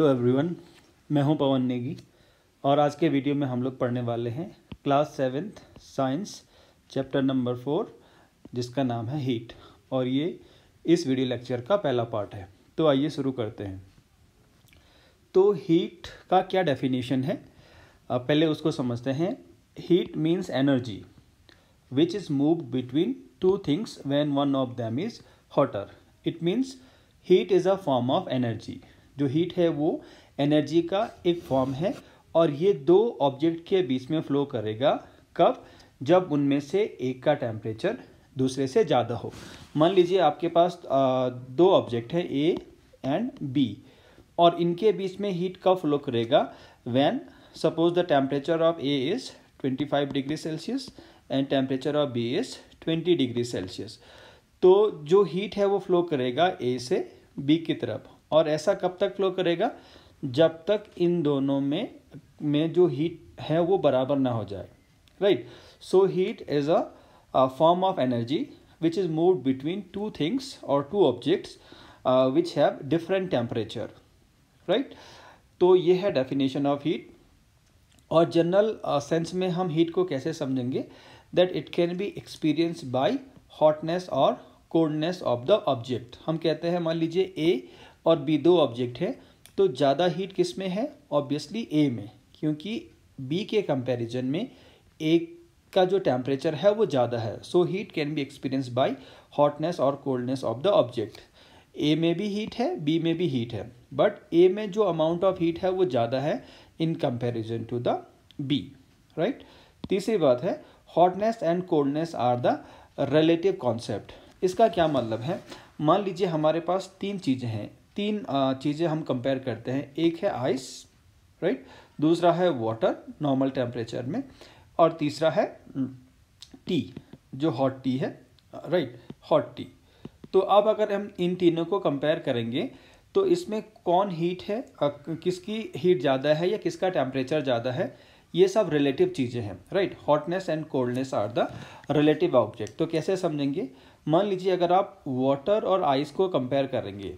Hello everyone मैं हूं पवन नेगी और आज के वीडियो में हम लोग पढ़ने वाले हैं class seventh science chapter number four जिसका नाम है हीट और ये इस वीडियो लेक्चर का पहला पार्ट है तो आइए शुरू करते हैं तो हीट का क्या डेफिनेशन है पहले उसको समझते हैं heat means energy which is move between two things when one of them is hotter it means heat is a form of energy जो हीट है वो एनर्जी का एक फॉर्म है और ये दो ऑब्जेक्ट के बीच में फ्लो करेगा कब जब उनमें से एक का टेम्परेचर दूसरे से ज़्यादा हो मान लीजिए आपके पास दो ऑब्जेक्ट है ए एंड बी और इनके बीच में हीट कब फ्लो करेगा when suppose the temperature of A is twenty five degree Celsius and temperature of B is twenty degree Celsius तो जो हीट है वो फ्लो करेगा ए से बी की तरफ और ऐसा कब तक फ्लो करेगा जब तक इन दोनों में में जो हीट है वो बराबर ना हो जाए right so heat is a form of energy which is move between two things और two objects which have different temperature right तो ये है डेफिनेशन ऑफ हीट और जनरल सेंस uh, में हम हीट को कैसे समझेंगे that it can be experience by hotness और कोल्डनेस ऑफ द ऑब्जेक्ट हम कहते हैं मान लीजिए ए और बी दो ऑब्जेक्ट है तो ज़्यादा हीट किस में है ऑब्वियसली ए में क्योंकि बी के कंपैरिजन में ए का जो टेम्परेचर है वो ज़्यादा है so heat can be experience by hotness और coldness of the object A में भी हीट है बी में भी हीट है बट ए में जो अमाउंट ऑफ हीट है वो ज़्यादा है in comparison to the B right तीसरी बात है hotness and coldness are the relative concept इसका क्या मतलब है मान लीजिए हमारे पास तीन चीज़ें हैं तीन चीज़ें हम कंपेयर करते हैं एक है आइस राइट दूसरा है वाटर नॉर्मल टेम्परेचर में और तीसरा है टी जो हॉट टी है राइट हॉट टी तो अब अगर हम इन तीनों को कंपेयर करेंगे तो इसमें कौन हीट है किसकी हीट ज़्यादा है या किसका टेम्परेचर ज़्यादा है ये सब रिलेटिव चीज़ें हैं right hotness and coldness are the relative object तो कैसे समझेंगे मान लीजिए अगर आप वाटर और आइस को कंपेयर करेंगे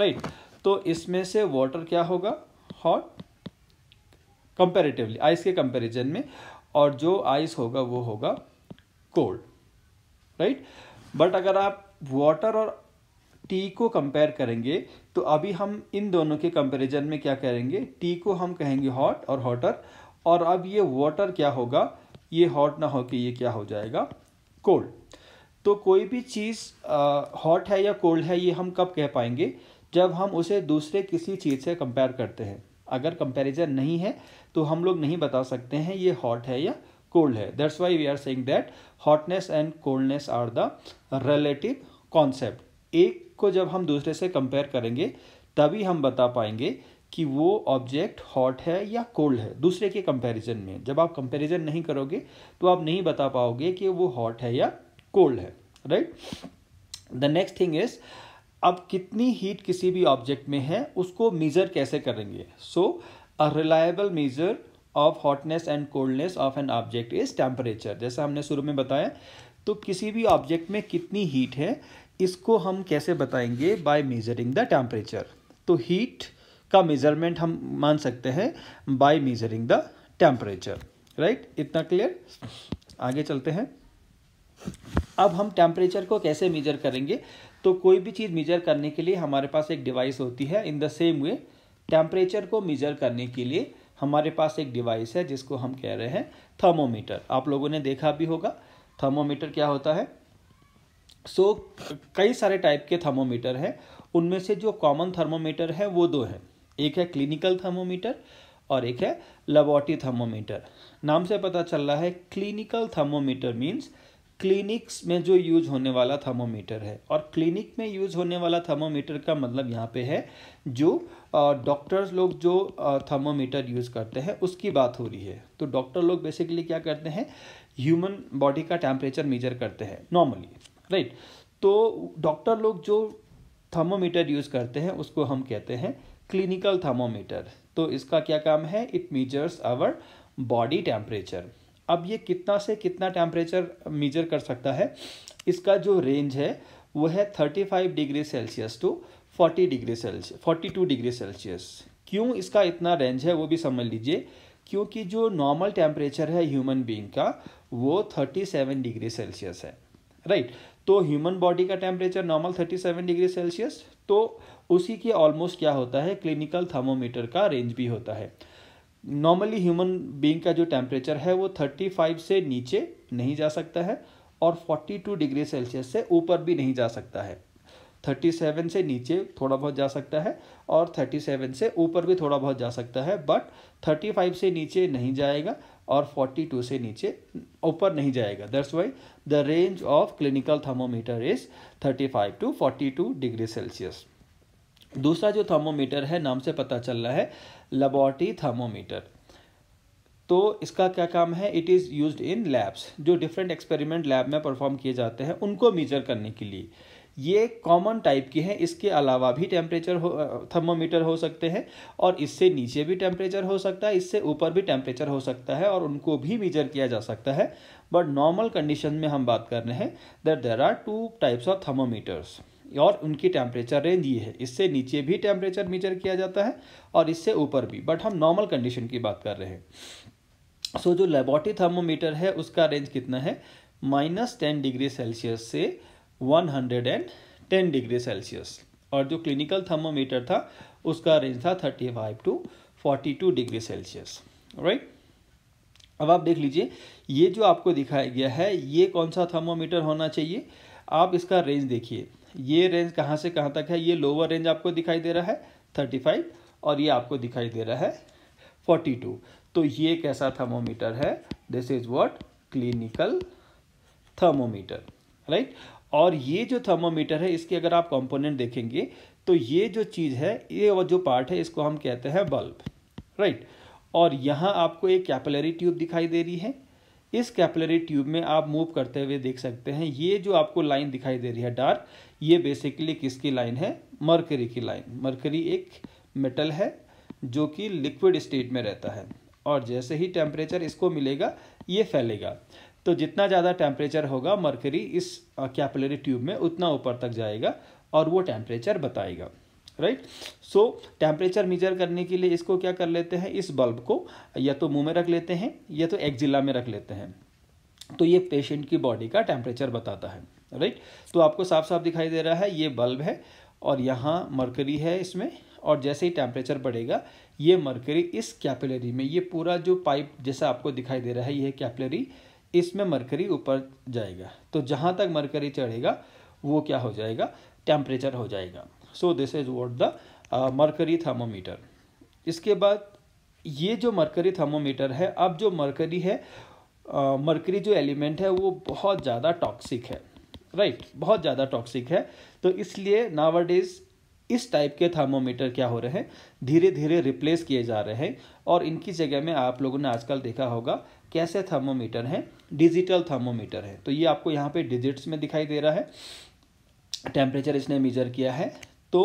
राइट तो इसमें से वाटर क्या होगा हॉट कंपेरेटिवली आइस के कंपेरिजन में और जो आइस होगा वो होगा कोल्ड राइट बट अगर आप वाटर और टी को कंपेयर करेंगे तो अभी हम इन दोनों के कंपेरिजन में क्या करेंगे टी को हम कहेंगे हॉट और हॉटर और अब ये वाटर क्या होगा ये हॉट ना कि ये क्या हो जाएगा कोल्ड तो कोई भी चीज़ हॉट है या कोल्ड है ये हम कब कह पाएंगे जब हम उसे दूसरे किसी चीज़ से कंपेयर करते हैं अगर कंपेरिजन नहीं है तो हम लोग नहीं बता सकते हैं ये हॉट है या कोल्ड है that's why we are saying that hotness and coldness are the relative concept एक को जब हम दूसरे से कंपेयर करेंगे तभी हम बता पाएंगे कि वो ऑब्जेक्ट हॉट है या कोल्ड है दूसरे के कंपैरिजन में जब आप कंपैरिजन नहीं करोगे तो आप नहीं बता पाओगे कि वो हॉट है या कोल्ड है right the next thing is अब कितनी हीट किसी भी ऑब्जेक्ट में है उसको मेज़र कैसे करेंगे so a reliable measure of hotness and coldness of an object is temperature जैसा हमने शुरू में बताया तो किसी भी ऑब्जेक्ट में कितनी हीट है इसको हम कैसे बताएंगे बाय मेजरिंग द टेम्परेचर तो हीट का मेजरमेंट हम मान सकते हैं by measuring the temperature right इतना क्लियर आगे चलते हैं अब हम टेम्परेचर को कैसे मेजर करेंगे तो कोई भी चीज़ मेजर करने के लिए हमारे पास एक डिवाइस होती है in the same way temperature को मेजर करने के लिए हमारे पास एक डिवाइस है जिसको हम कह रहे हैं थर्मोमीटर आप लोगों ने देखा भी होगा थर्मोमीटर क्या होता है सो so, कई सारे टाइप के थर्मोमीटर हैं उनमें से जो कॉमन थर्मोमीटर है वो दो हैं एक है क्लिनिकल थर्मोमीटर और एक है लेबॉर्टरी थर्मोमीटर नाम से पता चल रहा है क्लिनिकल थर्मोमीटर मीन्स क्लिनिक्स में जो यूज होने वाला थर्मोमीटर है और क्लिनिक में यूज होने वाला थर्मोमीटर का मतलब यहाँ पे है जो डॉक्टर्स लोग जो थर्मोमीटर यूज़ करते हैं उसकी बात हो रही है तो डॉक्टर लोग बेसिकली क्या करते हैं ह्यूमन बॉडी का टेम्परेचर मेजर करते हैं नॉर्मली राइट तो डॉक्टर लोग जो थर्मोमीटर यूज़ करते हैं उसको हम कहते हैं क्लिनिकल थर्मोमीटर तो इसका क्या काम है it measures our body temperature अब ये कितना से कितना टेम्परेचर मेजर कर सकता है इसका जो रेंज है वह है thirty five degree Celsius to forty degree Celsius forty two degree Celsius क्यों इसका इतना रेंज है वो भी समझ लीजिए क्योंकि जो नॉर्मल टेम्परेचर है ह्यूमन बींग का वो थर्टी सेवन डिग्री सेल्सियस है राइट right? तो ह्यूमन बॉडी का temperature normal thirty seven degree Celsius तो उसी के ऑलमोस्ट क्या होता है क्लिनिकल थर्मोमीटर का रेंज भी होता है नॉर्मली ह्यूमन बींग का जो टेम्परेचर है वो 35 से नीचे नहीं जा सकता है और 42 डिग्री सेल्सियस से ऊपर भी नहीं जा सकता है 37 से नीचे थोड़ा बहुत जा सकता है और 37 से ऊपर भी थोड़ा बहुत जा सकता है बट 35 से नीचे नहीं जाएगा और 42 से नीचे ऊपर नहीं जाएगा that's why the range of clinical thermometer is 35 to 42 degree Celsius दूसरा जो थर्मोमीटर है नाम से पता चल रहा है लेबॉर्टरी थर्मोमीटर तो इसका क्या काम है it is use in labs जो डिफरेंट एक्सपेरिमेंट लैब में परफॉर्म किए जाते हैं उनको मेजर करने के लिए ये कॉमन टाइप की हैं इसके अलावा भी टेम्परेचर हो थर्मोमीटर हो सकते हैं और इससे नीचे भी टेम्परेचर हो सकता है इससे ऊपर भी टेम्परेचर हो सकता है और उनको भी मेजर किया जा सकता है बट नॉर्मल कंडीशन में हम बात कर रहे हैं that there are two types of thermometers और उनकी टेम्परेचर रेंज ये है इससे नीचे भी टेम्परेचर मीटर किया जाता है और इससे ऊपर भी बट हम नॉर्मल कंडीशन की बात कर रहे हैं सो so, जो लेबॉटरी थर्मोमीटर है उसका रेंज कितना है माइनस टेन डिग्री सेल्सियस से one hundred and ten degree Celsius और जो क्लिनिकल थर्मोमीटर था उसका रेंज था thirty five to forty two degree Celsius right अब आप देख लीजिए ये जो आपको दिखाया गया है ये कौन सा थर्मोमीटर होना चाहिए आप इसका रेंज देखिए ये रेंज कहाँ से कहाँ तक है ये लोअर रेंज आपको दिखाई दे रहा है थर्टी फाइव और ये आपको दिखाई दे रहा है फोर्टी टू तो ये कैसा थर्मोमीटर है this is what clinical thermometer right और ये जो थर्मोमीटर है इसके अगर आप कंपोनेंट देखेंगे तो ये जो चीज़ है ये और जो पार्ट है इसको हम कहते हैं बल्ब राइट और यहाँ आपको एक कैपलरी ट्यूब दिखाई दे रही है इस कैपलरी ट्यूब में आप मूव करते हुए देख सकते हैं ये जो आपको लाइन दिखाई दे रही है डार्क ये बेसिकली किसकी लाइन है मरकरी की लाइन मरकरी एक मेटल है जो कि लिक्विड स्टेट में रहता है और जैसे ही टेम्परेचर इसको मिलेगा ये फैलेगा तो जितना ज़्यादा टेम्परेचर होगा मरकरी इस कैपलरी ट्यूब में उतना ऊपर तक जाएगा और वो टेम्परेचर बताएगा राइट सो टेम्परेचर मेजर करने के लिए इसको क्या कर लेते हैं इस बल्ब को या तो मुंह में रख लेते हैं या तो एक्जिला में रख लेते हैं तो ये पेशेंट की बॉडी का टेम्परेचर बताता है राइट तो आपको साफ साफ दिखाई दे रहा है ये बल्ब है और यहाँ मरकरी है इसमें और जैसे ही टेम्परेचर बढ़ेगा ये मरकरी इस कैपिलरी में ये पूरा जो पाइप जैसा आपको दिखाई दे रहा है ये कैपिलरी इसमें मरकरी ऊपर जाएगा तो जहाँ तक मरकरी चढ़ेगा वो क्या हो जाएगा टेम्परेचर हो जाएगा so this is what the mercury thermometer इसके बाद ये जो मरकरी थर्मोमीटर है अब जो मरकरी है मरकरी uh, जो एलिमेंट है वो बहुत ज़्यादा टॉक्सिक है राइट right? बहुत ज़्यादा टॉक्सिक है तो इसलिए नावर्डेज इस टाइप के थर्मोमीटर क्या हो रहे हैं धीरे धीरे रिप्लेस किए जा रहे हैं और इनकी जगह में आप लोगों ने आजकल देखा होगा कैसे थर्मोमीटर हैं डिजिटल थर्मोमीटर है तो ये आपको यहाँ पे डिजिट्स में दिखाई दे रहा है टेम्परेचर इसने मेजर किया है तो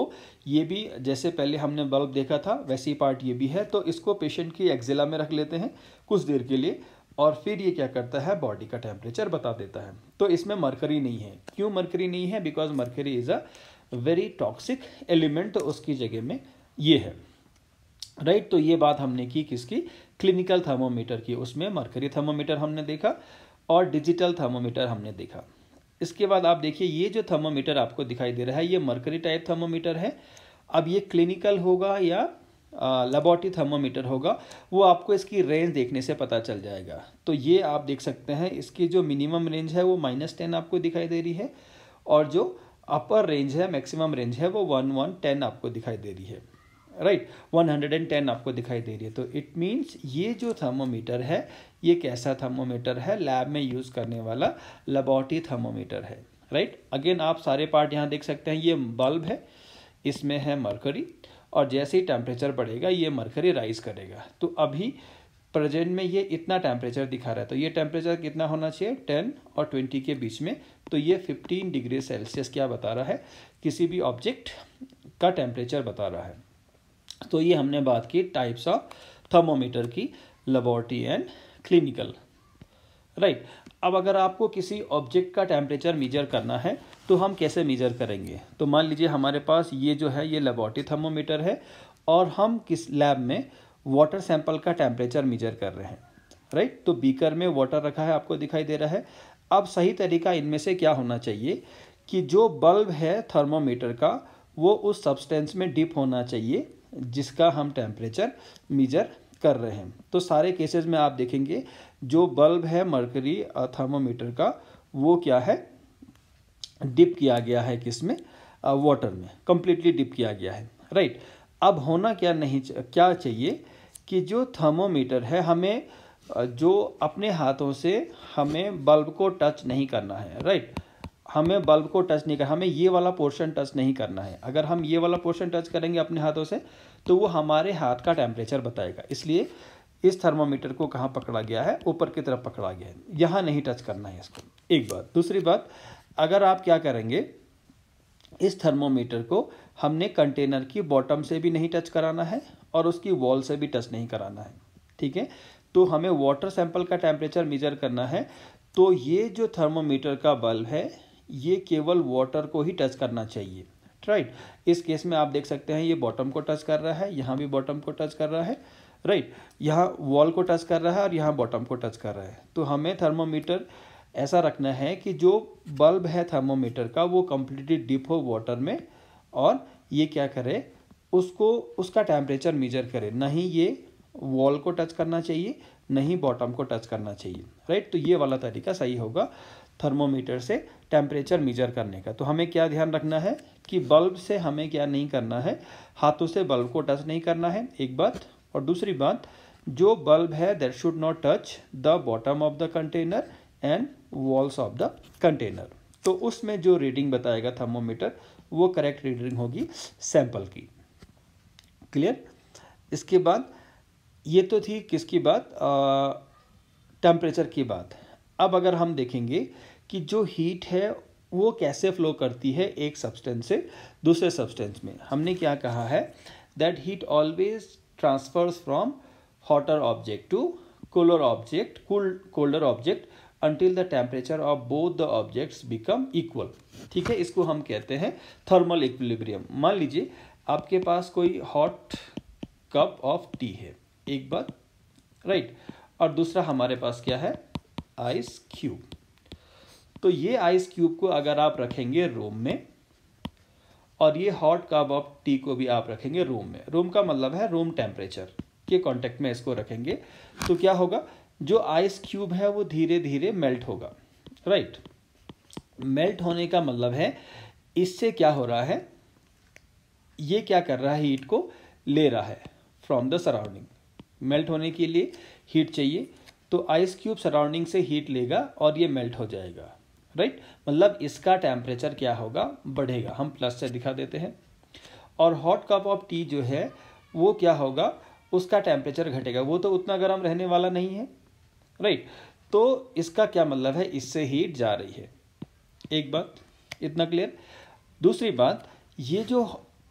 ये भी जैसे पहले हमने बल्ब देखा था वैसी पार्ट ये भी है तो इसको पेशेंट की एक्जिला में रख लेते हैं कुछ देर के लिए और फिर ये क्या करता है बॉडी का टेम्परेचर बता देता है तो इसमें मरकरी नहीं है क्यों मरकरी नहीं है because mercury is a very toxic element तो उसकी जगह में ये है राइट right? तो ये बात हमने की किसकी क्लिनिकल थर्मोमीटर की उसमें मरकरी थर्मोमीटर हमने देखा और डिजिटल थर्मोमीटर हमने देखा इसके बाद आप देखिए ये जो थर्मोमीटर आपको दिखाई दे रहा है ये मरकरी टाइप थर्मोमीटर है अब ये क्लिनिकल होगा या लेबॉटी थर्मोमीटर होगा वो आपको इसकी रेंज देखने से पता चल जाएगा तो ये आप देख सकते हैं इसकी जो मिनिमम रेंज है वो माइनस टेन आपको दिखाई दे रही है और जो अपर रेंज है मैक्सिमम रेंज है वो वन वन टेन आपको दिखाई दे रही है right one hundred and ten आपको दिखाई दे रही है तो इट मीन्स ये जो थर्मोमीटर है ये कैसा थर्मोमीटर है लैब में यूज़ करने वाला लेबॉटी थर्मोमीटर है राइट right? अगेन आप सारे पार्ट यहाँ देख सकते हैं ये बल्ब है इसमें है मरकरी और जैसे ही टेम्परेचर बढ़ेगा ये मरकरी राइज करेगा तो अभी प्रेजेंट में ये इतना टेम्परेचर दिखा रहा है तो ये टेम्परेचर कितना होना चाहिए टेन और ट्वेंटी के बीच में तो ये फिफ्टीन डिग्री सेल्सियस क्या बता रहा है किसी भी ऑब्जेक्ट का टेम्परेचर बता रहा है तो ये हमने बात की टाइप्स ऑफ थर्मोमीटर की laboratory and clinical right right. अब अगर आपको किसी ऑब्जेक्ट का टेम्परेचर मीजर करना है तो हम कैसे मीजर करेंगे तो मान लीजिए हमारे पास ये जो है ये लेबॉर्टरी थर्मोमीटर है और हम किस लैब में वाटर सैंपल का टेम्परेचर मीजर कर रहे हैं राइट तो बीकर में वाटर रखा है आपको दिखाई दे रहा है अब सही तरीका इनमें से क्या होना चाहिए कि जो बल्ब है थर्मोमीटर का वो उस सब्सटेंस में डिप होना चाहिए जिसका हम टेम्परेचर मीजर कर रहे हैं तो सारे केसेस में आप देखेंगे जो बल्ब है मरकरी थर्मोमीटर का वो क्या है डिप किया गया है किसमें वाटर में कम्प्लीटली डिप किया गया है राइट अब होना क्या नहीं क्या चाहिए कि जो थर्मोमीटर है हमें जो अपने हाथों से हमें बल्ब को टच नहीं करना है राइट हमें बल्ब को टच नहीं करना हमें ये वाला पोर्शन टच नहीं करना है अगर हम ये वाला पोर्शन टच करेंगे अपने हाथों से तो वो हमारे हाथ का टेम्परेचर बताएगा इसलिए इस थर्मामीटर को कहाँ पकड़ा गया है ऊपर की तरफ पकड़ा गया है यहाँ नहीं टच करना है इसको एक बात दूसरी बात अगर आप क्या करेंगे इस थर्मोमीटर को हमने कंटेनर की बॉटम से भी नहीं टच कराना है और उसकी वॉल से भी टच नहीं कराना है ठीक है तो हमें वाटर सैंपल का टेम्परेचर मेजर करना है तो ये जो थर्मोमीटर का बल्ब है ये केवल वाटर को ही टच करना चाहिए राइट इस केस में आप देख सकते हैं ये बॉटम को टच कर रहा है यहाँ भी बॉटम को टच कर रहा है राइट right? यहाँ वॉल को टच कर रहा है और यहाँ बॉटम को टच कर रहा है तो हमें थर्मोमीटर ऐसा रखना है कि जो बल्ब है थर्मोमीटर का वो कम्प्लीटली डिप हो वाटर में और ये क्या करे उसको उसका टेम्परेचर मेजर करे नहीं ये वॉल को टच करना चाहिए नहीं बॉटम को टच करना चाहिए राइट तो ये वाला तरीका सही होगा थर्मोमीटर से टेम्परेचर मीजर करने का तो हमें क्या ध्यान रखना है कि बल्ब से हमें क्या नहीं करना है हाथों से बल्ब को टच नहीं करना है एक बात और दूसरी बात जो बल्ब है that should not touch the bottom of the container and walls of the container तो उसमें जो रीडिंग बताएगा थर्मोमीटर वो करेक्ट रीडिंग होगी सैंपल की क्लियर इसके बाद ये तो थी किसकी बात टेम्परेचर की बात अब अगर हम देखेंगे कि जो हीट है वो कैसे फ्लो करती है एक सब्सटेंस से दूसरे सब्सटेंस में हमने क्या कहा है that heat always transfers from hotter object to cooler object, cool, colder object until the temperature of both the objects become equal. ठीक है इसको हम कहते हैं thermal equilibrium मान लीजिए आपके पास कोई hot cup of tea है एक बात right. और दूसरा हमारे पास क्या है ice cube तो ये ice cube को अगर आप रखेंगे room में और ये हॉट कप ऑफ टी को भी आप रखेंगे रूम में रूम का मतलब है रूम टेम्परेचर के कॉन्टेक्ट में इसको रखेंगे तो क्या होगा जो आइस क्यूब है वो धीरे धीरे मेल्ट होगा राइट मेल्ट होने का मतलब है इससे क्या हो रहा है ये क्या कर रहा है हीट को ले रहा है फ्रॉम द सराउंडिंग मेल्ट होने के लिए हीट चाहिए तो आइस क्यूब सराउंडिंग से हीट लेगा और ये मेल्ट हो जाएगा राइट मतलब इसका टेम्परेचर क्या होगा बढ़ेगा हम प्लस से दिखा देते हैं और हॉट कप ऑफ टी जो है वो क्या होगा उसका टेम्परेचर घटेगा वो तो उतना गर्म रहने वाला नहीं है राइट तो इसका क्या मतलब है इससे हीट जा रही है एक बात इतना क्लियर दूसरी बात ये जो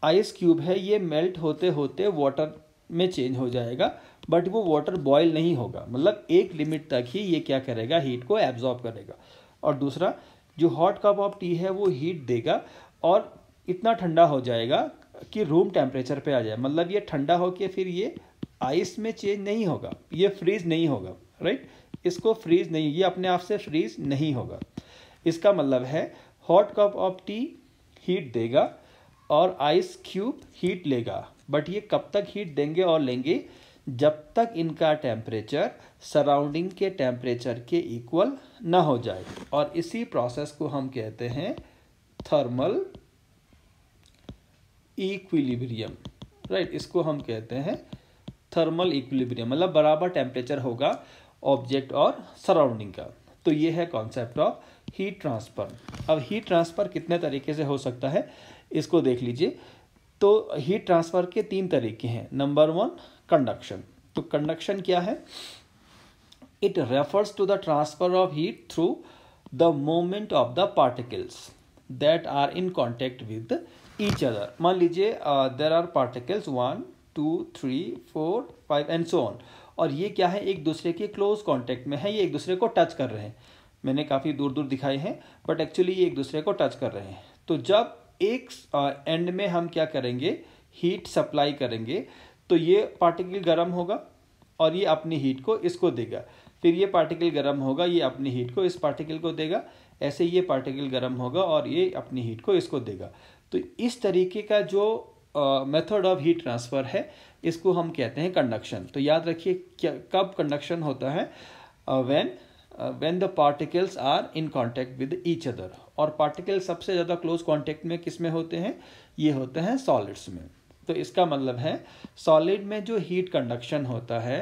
आइस क्यूब है ये मेल्ट होते होते वाटर में चेंज हो जाएगा बट वो वाटर बॉयल नहीं होगा मतलब एक लिमिट तक ही ये क्या करेगा हीट को एब्जॉर्ब करेगा और दूसरा जो हॉट कप ऑफ टी है वो हीट देगा और इतना ठंडा हो जाएगा कि रूम टेम्परेचर पे आ जाए मतलब ये ठंडा हो के फिर ये आइस में चेंज नहीं होगा ये फ्रीज नहीं होगा राइट इसको फ्रीज नहीं ये अपने आप से फ्रीज नहीं होगा इसका मतलब है hot cup of tea heat देगा और आइस क्यूब हीट लेगा बट ये कब तक हीट देंगे और लेंगे जब तक इनका टेम्परेचर सराउंडिंग के टेम्परेचर के इक्वल ना हो जाए और इसी प्रोसेस को हम कहते हैं थर्मल इक्विलिब्रियम राइट इसको हम कहते हैं थर्मल इक्विलिब्रियम मतलब बराबर टेम्परेचर होगा ऑब्जेक्ट और सराउंडिंग का तो ये है कॉन्सेप्ट ऑफ हीट ट्रांसफ़र अब हीट ट्रांसफ़र कितने तरीके से हो सकता है इसको देख लीजिए तो हीट ट्रांसफ़र के तीन तरीके हैं नंबर वन कंडक्शन तो कंडक्शन क्या है it refers to the transfer of heat through the moment of the particles that are in contact with each other मान लीजिए there are particles one two three four five and so on और ये क्या है एक दूसरे के close contact में है ये एक दूसरे को टच कर रहे हैं मैंने काफ़ी दूर दूर दिखाए हैं बट एक्चुअली ये एक दूसरे को टच कर रहे हैं तो जब एक एंड uh, में हम क्या करेंगे हीट सप्लाई करेंगे तो ये पार्टिकल गर्म होगा और ये अपनी हीट को इसको देगा फिर ये पार्टिकल गर्म होगा ये अपनी हीट को इस पार्टिकल को देगा ऐसे ये पार्टिकल गर्म होगा और ये अपनी हीट को इसको देगा तो इस तरीके का जो मेथड ऑफ हीट ट्रांसफ़र है इसको हम कहते हैं कंडक्शन तो याद रखिए क्या कब कंडक्शन होता है when when the particles are in contact with each other और पार्टिकल सबसे ज़्यादा क्लोज कांटेक्ट में किस में होते हैं ये होते हैं सॉलिड्स में तो इसका मतलब है सॉलिड में जो हीट कंडक्शन होता है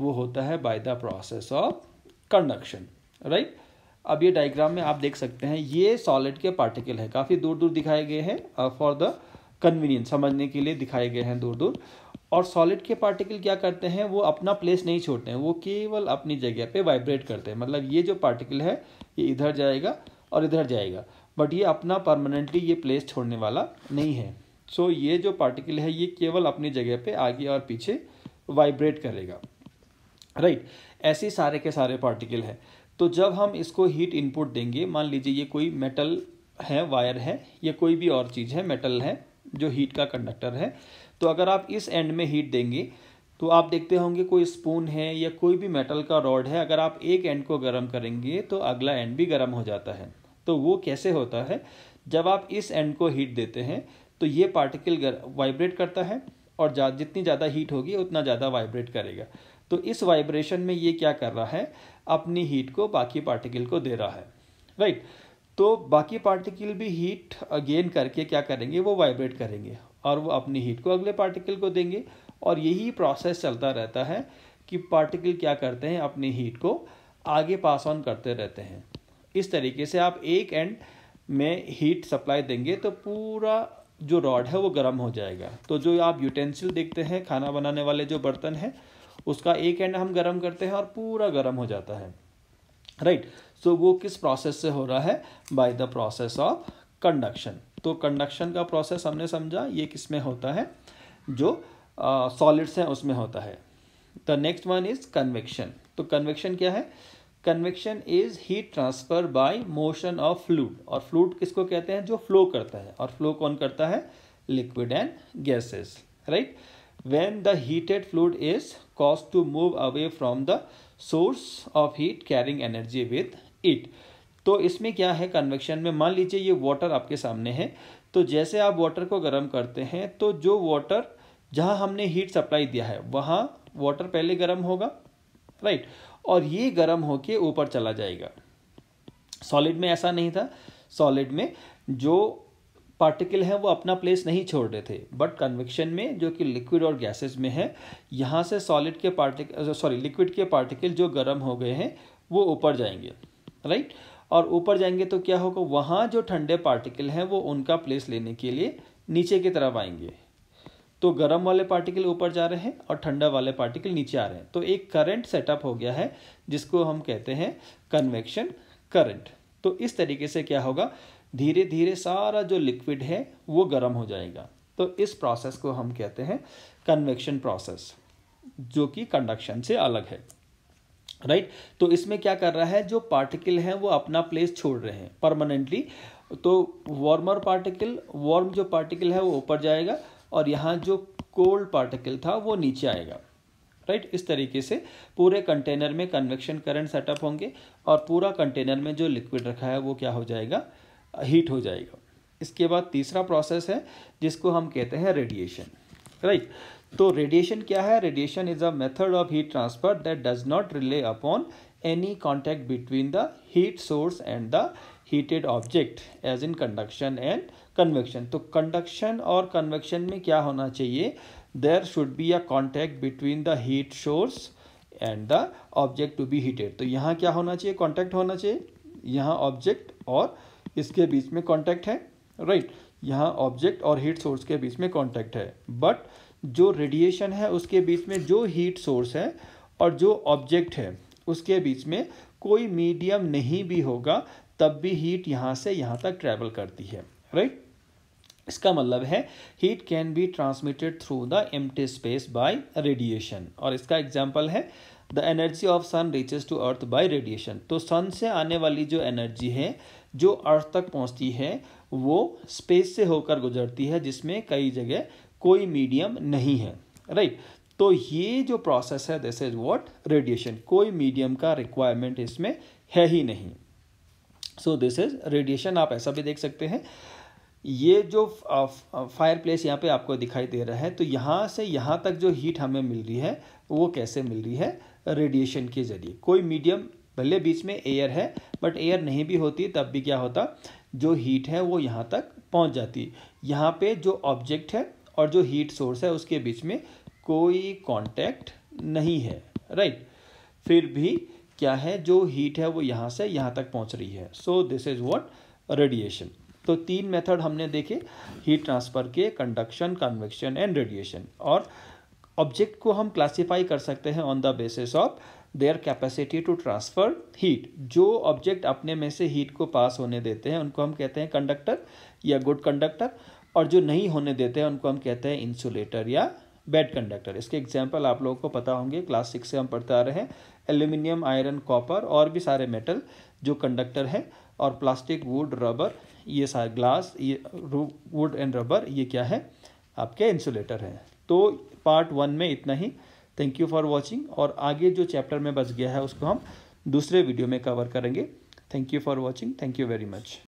वो होता है by the process of conduction right अब ये डायग्राम में आप देख सकते हैं ये सॉलिड के पार्टिकल है काफ़ी दूर दूर दिखाए गए हैं फॉर द कन्वीनियंस समझने के लिए दिखाए गए हैं दूर दूर और सॉलिड के पार्टिकल क्या करते हैं वो अपना प्लेस नहीं छोड़ते हैं वो केवल अपनी जगह पे वाइब्रेट करते हैं मतलब ये जो पार्टिकल है ये इधर जाएगा और इधर जाएगा बट ये अपना परमानेंटली ये प्लेस छोड़ने वाला नहीं है सो so, ये जो पार्टिकल है ये केवल अपनी जगह पे आगे और पीछे वाइब्रेट करेगा राइट right? ऐसे सारे के सारे पार्टिकल है तो जब हम इसको हीट इनपुट देंगे मान लीजिए ये कोई मेटल है वायर है या कोई भी और चीज़ है मेटल है जो हीट का कंडक्टर है तो अगर आप इस एंड में हीट देंगे तो आप देखते होंगे कोई स्पून है या कोई भी मेटल का रॉड है अगर आप एक एंड को गर्म करेंगे तो अगला एंड भी गर्म हो जाता है तो वो कैसे होता है जब आप इस एंड को हीट देते हैं तो ये पार्टिकल वाइब्रेट करता है और जा, जितनी ज़्यादा हीट होगी उतना ज़्यादा वाइब्रेट करेगा तो इस वाइब्रेशन में ये क्या कर रहा है अपनी हीट को बाकी पार्टिकल को दे रहा है राइट तो बाकी पार्टिकल भी हीट गेन करके क्या करेंगे वो वाइब्रेट करेंगे और वो अपनी हीट को अगले पार्टिकल को देंगे और यही प्रोसेस चलता रहता है कि पार्टिकल क्या करते हैं अपनी हीट को आगे पास ऑन करते रहते हैं इस तरीके से आप एक एंड में हीट सप्लाई देंगे तो पूरा जो रॉड है वो गर्म हो जाएगा तो जो आप यूटेंसिल देखते हैं खाना बनाने वाले जो बर्तन है उसका एक एंड हम गर्म करते हैं और पूरा गर्म हो जाता है राइट right. सो so, वो किस प्रोसेस से हो रहा है by the process of conduction तो कंडक्शन का प्रोसेस हमने समझा ये किस में होता है जो सॉलिड्स uh, हैं उसमें होता है the next one is convection तो कन्वेक्शन क्या है convection is heat transfer by motion of fluid और फ्लूड किसको कहते हैं जो फ्लो करता है और फ्लो कौन करता है liquid and gases right when the heated fluid is cause to move away from the source of heat carrying energy with it तो इसमें क्या है कन्वेक्शन में मान लीजिए ये वाटर आपके सामने है तो जैसे आप वाटर को गर्म करते हैं तो जो वाटर जहाँ हमने हीट सप्लाई दिया है वहाँ वाटर पहले गर्म होगा राइट right? और ये गर्म होके ऊपर चला जाएगा सॉलिड में ऐसा नहीं था सॉलिड में जो पार्टिकल हैं वो अपना प्लेस नहीं छोड़ रहे थे बट कन्वेक्शन में जो कि लिक्विड और गैसेस में है यहाँ से सॉलिड के पार्टिकल सॉरी लिक्विड के पार्टिकल जो गर्म हो गए हैं वो ऊपर जाएंगे राइट और ऊपर जाएंगे तो क्या होगा वहाँ जो ठंडे पार्टिकल हैं वो उनका प्लेस लेने के लिए नीचे की तरफ आएंगे तो गर्म वाले पार्टिकल ऊपर जा रहे हैं और ठंडा वाले पार्टिकल नीचे आ रहे हैं तो एक करंट सेटअप हो गया है जिसको हम कहते हैं कन्वेक्शन करंट तो इस तरीके से क्या होगा धीरे धीरे सारा जो लिक्विड है वो गर्म हो जाएगा तो इस प्रोसेस को हम कहते हैं कन्वेक्शन प्रोसेस जो कि कंडक्शन से अलग है राइट right? तो इसमें क्या कर रहा है जो पार्टिकल हैं वो अपना प्लेस छोड़ रहे हैं परमानेंटली तो वार्मर पार्टिकल वार्म जो पार्टिकल है वो ऊपर जाएगा और यहाँ जो कोल्ड पार्टिकल था वो नीचे आएगा राइट right? इस तरीके से पूरे कंटेनर में कन्वेक्शन करंट सेटअप होंगे और पूरा कंटेनर में जो लिक्विड रखा है वो क्या हो जाएगा हीट हो जाएगा इसके बाद तीसरा प्रोसेस है जिसको हम कहते हैं रेडिएशन राइट तो रेडिएशन क्या है radiation is a method of heat transfer that does not rely upon any contact between the heat source and the heated object as in conduction and convection तो conduction और convection में क्या होना चाहिए there should be a contact between the heat source and the object to be heated तो यहाँ क्या होना चाहिए कॉन्टैक्ट होना चाहिए यहाँ ऑब्जेक्ट और इसके बीच में कॉन्टैक्ट है राइट right? यहाँ ऑब्जेक्ट और हीट सोर्स के बीच में कॉन्टैक्ट है बट जो रेडिएशन है उसके बीच में जो हीट सोर्स है और जो ऑब्जेक्ट है उसके बीच में कोई मीडियम नहीं भी होगा तब भी हीट यहाँ से यहाँ तक ट्रैवल करती है राइट इसका मतलब है heat can be transmitted through the empty space by radiation और इसका एग्जाम्पल है the energy of sun reaches to earth by radiation तो सन से आने वाली जो एनर्जी है जो अर्थ तक पहुंचती है वो स्पेस से होकर गुजरती है जिसमें कई जगह कोई मीडियम नहीं है राइट right? तो ये जो प्रोसेस है दिस इज वॉट रेडिएशन कोई मीडियम का रिक्वायरमेंट इसमें है ही नहीं सो दिस इज रेडिएशन आप ऐसा भी देख सकते हैं ये जो फायर प्लेस यहाँ पर आपको दिखाई दे रहा है तो यहाँ से यहाँ तक जो हीट हमें मिल रही है वो कैसे मिल रही है रेडिएशन के ज़रिए कोई मीडियम भले बीच में एयर है बट एयर नहीं भी होती तब भी क्या होता जो हीट है वो यहाँ तक पहुँच जाती यहाँ पे जो ऑब्जेक्ट है और जो हीट सोर्स है उसके बीच में कोई कांटेक्ट नहीं है राइट फिर भी क्या है जो हीट है वो यहाँ से यहाँ तक पहुँच रही है so this is what radiation तो तीन मेथड हमने देखे हीट ट्रांसफर के कंडक्शन कन्वेक्शन एंड रेडिएशन और ऑब्जेक्ट को हम क्लासिफाई कर सकते हैं on the basis of their capacity to transfer heat जो ऑब्जेक्ट अपने में से हीट को पास होने देते हैं उनको हम कहते हैं कंडक्टर या गुड कंडक्टर और जो नहीं होने देते हैं उनको हम कहते हैं इंसुलेटर या बैड कंडक्टर इसके एग्जाम्पल आप लोगों को पता होंगे क्लास सिक्स से हम पढ़ते आ रहे हैं एल्यूमिनियम आयरन कॉपर और भी सारे मेटल जो कंडक्टर हैं और प्लास्टिक वुड रबर E ये सारा ग्लास ये वुड एंड रबर ये क्या है आपके इंसुलेटर हैं तो पार्ट वन में इतना ही थैंक यू फॉर वॉचिंग और आगे जो चैप्टर में बच गया है उसको हम दूसरे वीडियो में कवर करेंगे thank you for watching thank you very much